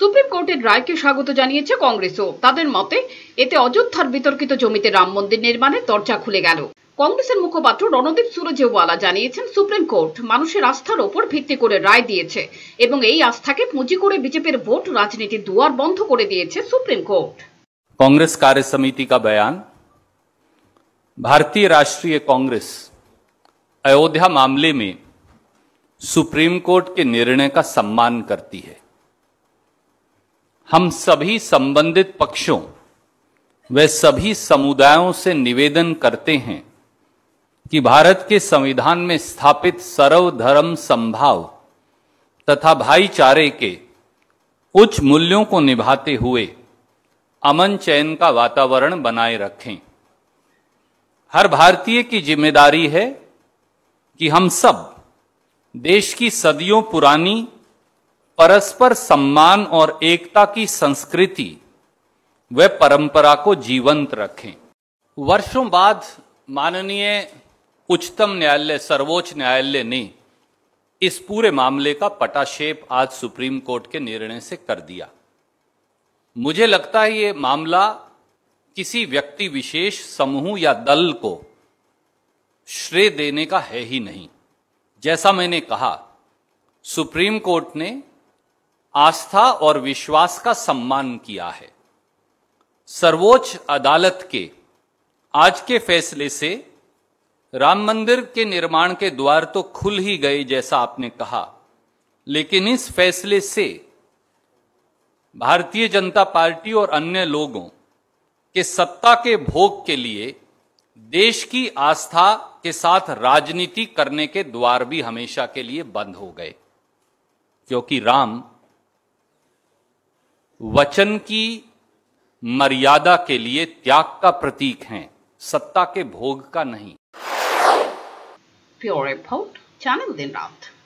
supreme কোর্টের রায়কে স্বাগত জানিয়েছে কংগ্রেসও তাদের মতে এতে অযোধ্যার বিতর্কিত জমিতে রাম মন্দির নির্মাণের দরজা খুলে গেল কংগ্রেসের মুখপাত্র রণদীপ সুরজেওয়ালা জানিয়েছেন সুপ্রিম কোর্ট মানুষের আস্থার ওপর ভিত্তি করে রায় দিয়েছে এবং এই আস্থাকে পুঁজি করে বিজেপির ভোট রাজনীতি দুয়ার বন্ধ করে দিয়েছে সুপ্রিম কোর্ট কংগ্রেস কার্য সমিতি কা বয়ান ভারতীয় রাষ্ট্রীয় কংগ্রেস অযোধ্যা মামলে মে সুপ্রিম কোর্ট কে নির্ণয় का সম্মান করতি है हम सभी संबंधित पक्षों व सभी समुदायों से निवेदन करते हैं कि भारत के संविधान में स्थापित सर्वधर्म संभाव तथा भाईचारे के उच्च मूल्यों को निभाते हुए अमन चयन का वातावरण बनाए रखें हर भारतीय की जिम्मेदारी है कि हम सब देश की सदियों पुरानी परस्पर सम्मान और एकता की संस्कृति व परंपरा को जीवंत रखें वर्षों बाद माननीय उच्चतम न्यायालय सर्वोच्च न्यायालय ने इस पूरे मामले का पटाक्षेप आज सुप्रीम कोर्ट के निर्णय से कर दिया मुझे लगता है ये मामला किसी व्यक्ति विशेष समूह या दल को श्रेय देने का है ही नहीं जैसा मैंने कहा सुप्रीम कोर्ट ने आस्था और विश्वास का सम्मान किया है सर्वोच्च अदालत के आज के फैसले से राम मंदिर के निर्माण के द्वार तो खुल ही गए जैसा आपने कहा लेकिन इस फैसले से भारतीय जनता पार्टी और अन्य लोगों के सत्ता के भोग के लिए देश की आस्था के साथ राजनीति करने के द्वार भी हमेशा के लिए बंद हो गए क्योंकि राम वचन की मर्यादा के लिए त्याग का प्रतीक हैं सत्ता के भोग का नहीं प्योर रिपोर्ट चैनल दिन रात